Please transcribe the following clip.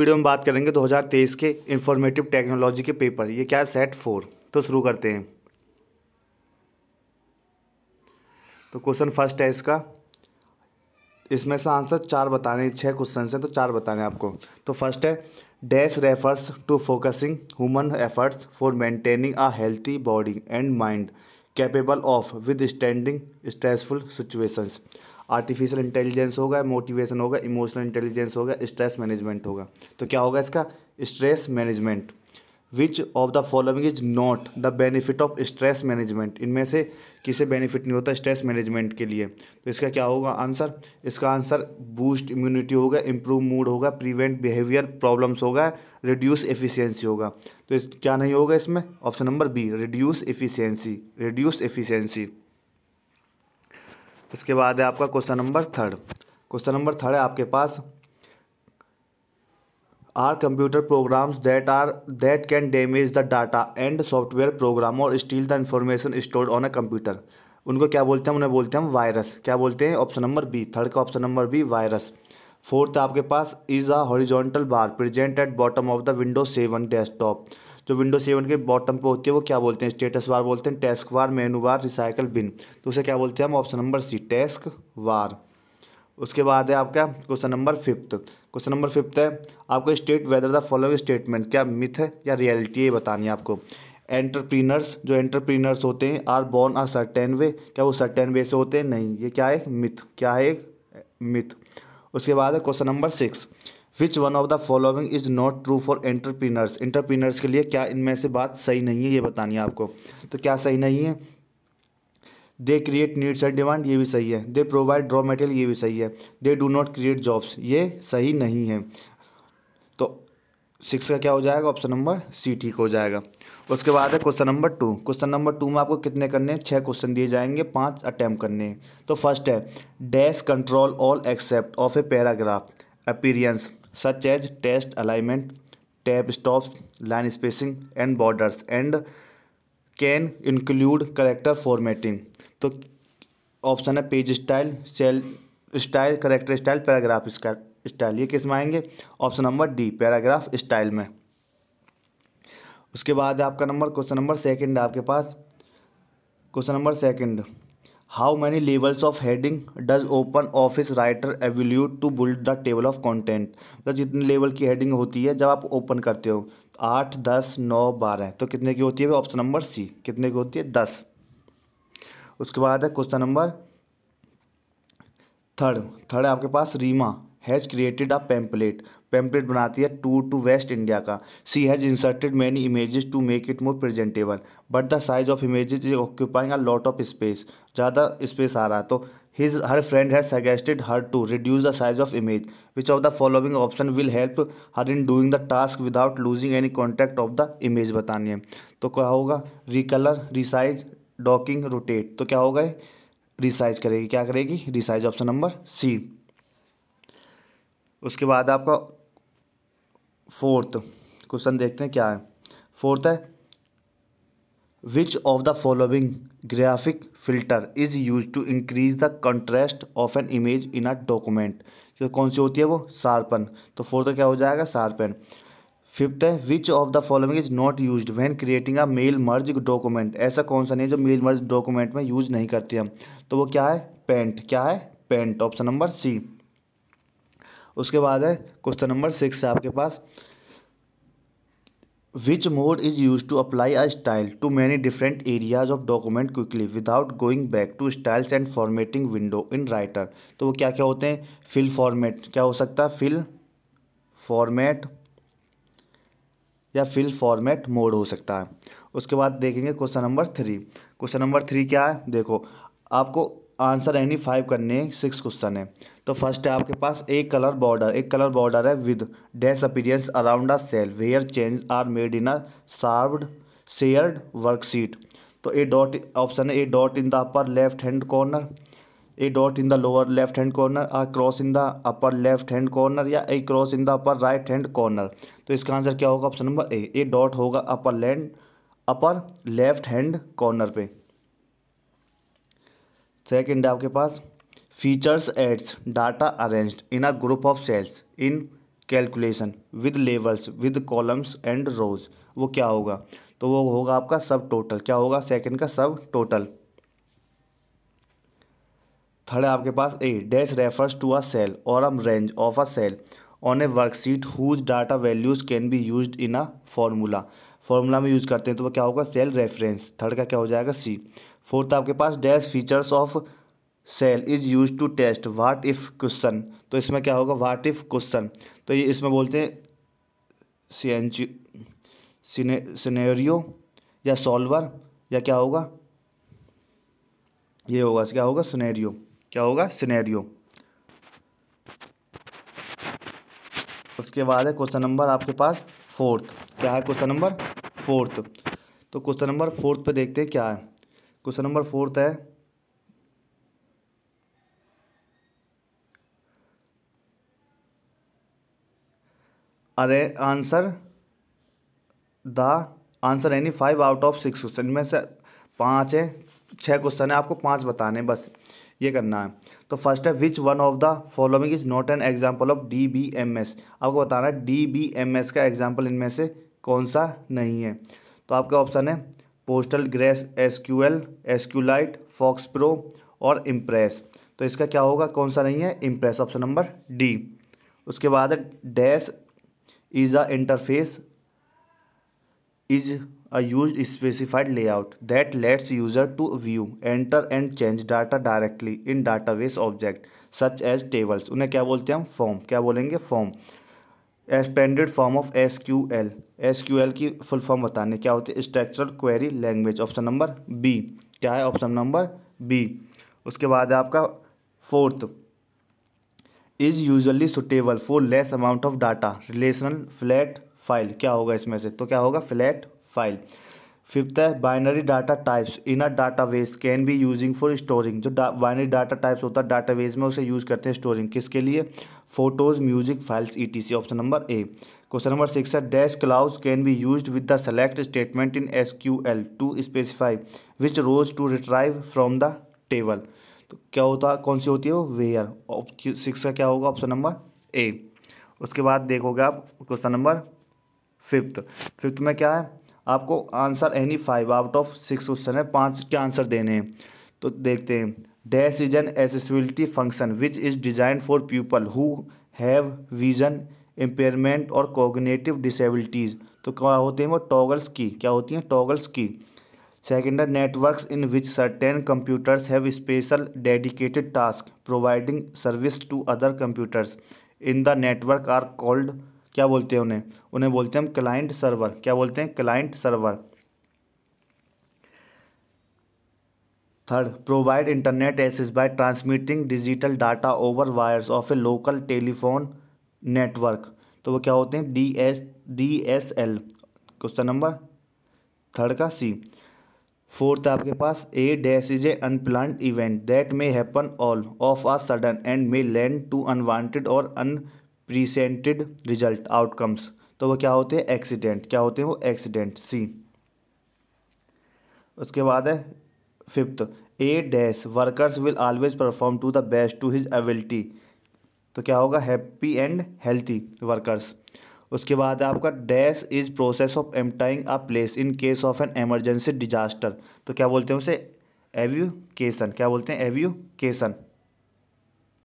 video में बात करेंगे 2023 के इंफॉर्मेटिव टेक्नोलॉजी के पेपर ये क्या है सेट फोर तो शुरू करते हैं तो क्वेश्चन फर्स्ट है इसका इसमें से आंसर चार बताने छः क्वेश्चन हैं तो चार बताने आपको तो फर्स्ट है dash refers to focusing human efforts for maintaining a healthy body and mind capable of withstanding stressful situations artificial intelligence होगा मोटिवेशन होगा इमोशनल इंटेलिजेंस होगा स्ट्रेस मैनेजमेंट होगा तो क्या होगा इसका stress management which of the following is not the benefit of stress management इनमें से किसे बेनिफिट नहीं होता स्ट्रेस मैनेजमेंट के लिए तो इसका क्या होगा आंसर इसका आंसर बूस्ट इम्यूनिटी होगा इम्प्रूव मूड होगा प्रिवेंट बिहेवियर प्रॉब्लम्स होगा रिड्यूस एफिशिएंसी होगा तो इस क्या नहीं होगा इसमें option number B reduce efficiency reduce efficiency उसके बाद है आपका question number third question number third है आपके पास are computer programs that are that can damage the data and software program और steal the information stored on a computer उनको क्या बोलते हैं उन्हें बोलते हैं हम वायरस क्या बोलते हैं ऑप्शन नंबर बी थर्ड का option number B virus fourth आपके पास is a horizontal bar present at bottom of the window seven desktop जो विंडो सेवन के बॉटम पर होती है वो क्या बोलते हैं स्टेटस वार बोलते हैं टेस्क वार मेनू वार रिसाइकल बिन तो उसे क्या बोलते हैं हम ऑप्शन नंबर सी टेस्क वार उसके बाद है आपका question number fifth question number fifth है आपको state whether the following statement क्या मिथ है या रियलिटी है ये बतानी है आपको एंटरप्रीनर्स जो एंटरप्रीनर्स होते हैं are born a certain way क्या वो सर्टेन वे से होते हैं नहीं ये क्या है मिथ क्या है मिथ उसके बाद है question number six which one of the following is not true for entrepreneurs entrepreneurs के लिए क्या इनमें से बात सही नहीं है ये बतानी है आपको तो क्या सही नहीं है they create needs and demand ये भी सही है दे प्रोवाइड रॉ मटेरियल ये भी सही है they do not create jobs ये सही नहीं है तो सिक्स का क्या हो जाएगा ऑप्शन नंबर सी ठीक हो जाएगा उसके बाद है question number two question number two में आपको कितने करने हैं छः क्वेश्चन दिए जाएंगे पांच अटैम्प्ट करने हैं तो फर्स्ट है dash control all except of a paragraph appearance such as test alignment tab stop line spacing and borders and can include character formatting तो ऑप्शन है page style cell style character style paragraph style ये किस में आएंगे option number D paragraph style में उसके बाद आपका नंबर क्वेश्चन नंबर सेकंड आपके पास question number second how many levels of heading does open office writer evaluate to build the table of content मतलब जितने लेवल की हेडिंग होती है जब आप ओपन करते हो आठ दस नौ बारह तो कितने की होती है ऑप्शन नंबर सी कितने की होती है दस उसके बाद है क्वेश्चन नंबर थर्ड थर्ड है आपके पास Reema has created a pamphlet pamphlet बनाती है टूर टू वेस्ट इंडिया का she has inserted many images to make it more presentable but the size of image is occupying a lot of space ज़्यादा space आ रहा है तो his her friend has suggested her to reduce the size of image which of the following option will help her in doing the task without losing any contact of the image बतानी है तो क्या होगा रिकलर resize docking rotate तो क्या होगा resize करेगी क्या करेगी रिसाइज ऑप्शन नंबर सी उसके बाद आपका फोर्थ क्वेश्चन देखते हैं क्या है फोर्थ है which of the following graphic filter is use to increase the contrast of an image in a document जो कौन सी होती है वो सार्पन तो फोर्थ क्या हो जाएगा सार्पन फिफ्थ है which of the following is not use when creating a mail merge document ऐसा कौन सा नहीं है जो मेल मर्ज डॉक्यूमेंट में यूज नहीं करते हम तो वो क्या है पेंट क्या है पेंट ऑप्शन नंबर सी उसके बाद है क्वेश्चन नंबर सिक्स है आपके पास which mode is use to apply a style to many different areas of document quickly without going back to styles and formatting window in Writer तो वो क्या क्या होते हैं फिल फॉर्मेट क्या हो सकता है फिल फॉर्मेट या फिल फॉर्मेट मोड हो सकता है उसके बाद देखेंगे question number three question number three क्या है देखो आपको आंसर एनी फाइव करने सिक्स क्वेश्चन है तो फर्स्ट है आपके पास एक कलर बॉर्डर एक कलर बॉर्डर है with dash appears around a cell where change are made in a shared shared worksheet तो ए डॉट ऑप्शन है a dot in the upper left hand corner a dot in the lower left hand corner a cross in the upper left hand corner या a cross in the upper right hand corner तो इसका आंसर क्या होगा option number A a dot होगा upper land upper left hand corner पे second है आपके पास features adds data arranged in a group of cells in calculation with labels with columns and rows वो क्या होगा तो वो होगा आपका सब टोटल क्या होगा सेकंड का सब टोटल थर्ड है आपके पास a dash refers to a cell और um range of a cell on a worksheet whose data values can be use in a formula formula में यूज़ करते हैं तो वो क्या होगा सेल रेफरेंस थर्ड का क्या हो जाएगा सी फोर्थ आपके पास dash features of cell is use to test what if question तो इसमें क्या होगा व्हाट इफ़ क्वेश्चन तो ये इसमें बोलते हैं सीएनजी सिनेरियो या सॉल्वर या क्या होगा ये होगा क्या होगा सुनेरियो क्या होगा सिनेरियो उसके बाद है क्वेश्चन नंबर आपके पास फोर्थ क्या है क्वेश्चन नंबर फोर्थ तो क्वेश्चन नंबर फोर्थ पे देखते हैं क्या है क्वेश्चन नंबर फोर्थ है अरे answer the answer any five out of six question में से पाँच है छः क्वेश्चन है आपको पाँच बताने बस ये करना है तो फर्स्ट है which one of the following is not an example of D B M S आपको बताना है डी बी एम एस का एग्जाम्पल इनमें से कौन सा नहीं है तो आपका ऑप्शन है postgre S Q L S Q lite Fox Pro और इम्प्रेस तो इसका क्या होगा कौन सा नहीं है इम्प्रेस ऑप्शन नंबर डी उसके बाद dash is a interface is a use specified layout that lets user to view enter and change data directly in database object such as tables उन्हें क्या बोलते हैं हम फॉर्म क्या बोलेंगे form expanded form of S Q L S Q L की full form बताने क्या होती है structural query language option number B क्या है ऑप्शन नंबर बी उसके बाद आपका fourth is usually suitable for less amount of data relational flat file क्या होगा इसमें से तो क्या होगा फ्लैट फाइल फिफ्थ है binary data types in a database can be using for storing जो बाइनरी डाटा टाइप्स होता है डाटाबेस में उसे यूज़ करते हैं स्टोरिंग किसके लिए photos music files etc option number A question number six है dash clause can be use with the select statement in S Q L to specify which rows to retrieve from the table तो क्या होता कौन सी होती है वो where six का क्या होगा ऑप्शन नंबर ए उसके बाद देखोगे आप क्वेश्चन नंबर फिफ्थ फिफ्थ में क्या है आपको answer any five out of six question है पाँच के आंसर देने हैं तो देखते हैं dash is an accessibility function which is design for people who have vision impairment और कोगनेटिव डिसेबिलिटीज तो क्या होते हैं वो टॉगल्स की क्या होती हैं टॉगल्स की secondary network in which certain computers have special dedicated task providing service to other computers in the network are called क्या बोलते हैं उन्हें उन्हें बोलते हैं हम क्लाइंट सर्वर क्या बोलते हैं client server third provide internet access by transmitting digital data over wires of a local telephone network तो वो क्या होते हैं D S D S L question number third का सी फोर्थ आपके पास a dash is a unplan event that may happen all of a sudden and may land to unwanted और unprecedented result outcomes तो वो क्या होते हैं accident क्या होते हैं वो एक्सीडेंट सी उसके बाद है fifth a dash workers will always perform to the best to his ability तो क्या होगा हैप्पी एंड हेल्थी वर्कर्स उसके बाद आपका dash is process of emptying a place in case of an emergency disaster तो क्या बोलते हैं उसे एव्यूकेशन क्या बोलते हैं एव्यूकेशन